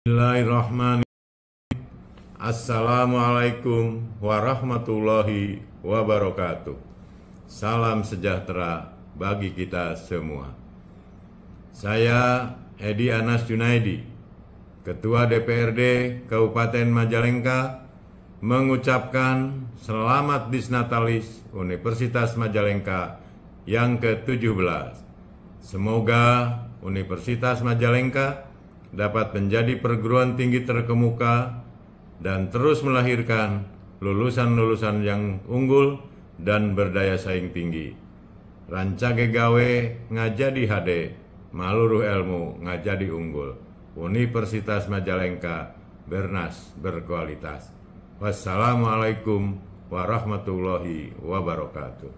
Bismillahirrahmanirrahim. Assalamualaikum warahmatullahi wabarakatuh. Salam sejahtera bagi kita semua. Saya Edi Anas Junaidi, Ketua DPRD Kabupaten Majalengka, mengucapkan selamat disnatalis Universitas Majalengka yang ke-17. Semoga Universitas Majalengka dapat menjadi perguruan tinggi terkemuka dan terus melahirkan lulusan-lulusan yang unggul dan berdaya saing tinggi. Rancage gawe ngajadi HD, maluruh ilmu ngajadi unggul. Universitas Majalengka bernas berkualitas. Wassalamualaikum warahmatullahi wabarakatuh.